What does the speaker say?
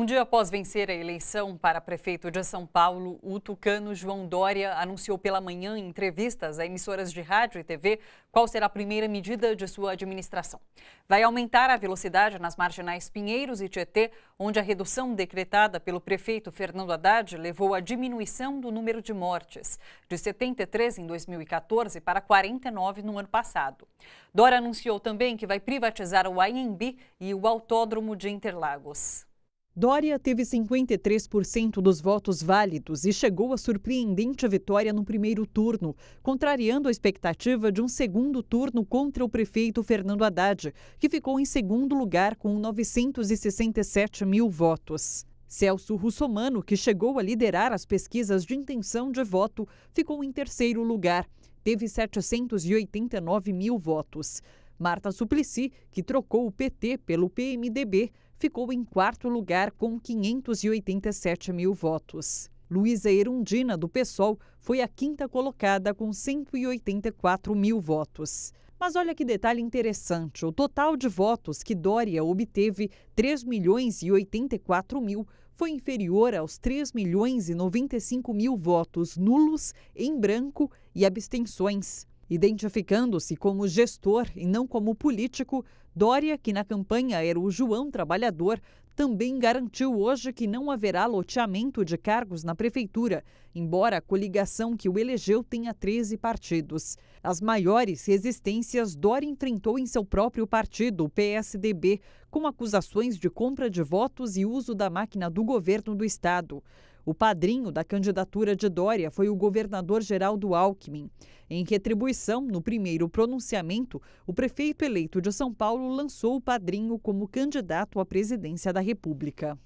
Um dia após vencer a eleição para prefeito de São Paulo, o tucano João Dória anunciou pela manhã em entrevistas a emissoras de rádio e TV qual será a primeira medida de sua administração. Vai aumentar a velocidade nas marginais Pinheiros e Tietê, onde a redução decretada pelo prefeito Fernando Haddad levou à diminuição do número de mortes, de 73 em 2014 para 49 no ano passado. Dória anunciou também que vai privatizar o ANB e o Autódromo de Interlagos. Dória teve 53% dos votos válidos e chegou à surpreendente vitória no primeiro turno, contrariando a expectativa de um segundo turno contra o prefeito Fernando Haddad, que ficou em segundo lugar com 967 mil votos. Celso Russomano, que chegou a liderar as pesquisas de intenção de voto, ficou em terceiro lugar, teve 789 mil votos. Marta Suplicy, que trocou o PT pelo PMDB, ficou em quarto lugar com 587 mil votos. Luísa Erundina, do PSOL, foi a quinta colocada com 184 mil votos. Mas olha que detalhe interessante: o total de votos que Dória obteve, 3 milhões e 84 mil, foi inferior aos 3 milhões e 95 mil votos nulos, em branco e abstenções. Identificando-se como gestor e não como político, Dória, que na campanha era o João Trabalhador, também garantiu hoje que não haverá loteamento de cargos na prefeitura, embora a coligação que o elegeu tenha 13 partidos. As maiores resistências Dória enfrentou em seu próprio partido, o PSDB, com acusações de compra de votos e uso da máquina do governo do estado. O padrinho da candidatura de Dória foi o governador Geraldo Alckmin. Em retribuição, no primeiro pronunciamento, o prefeito eleito de São Paulo lançou o padrinho como candidato à presidência da República.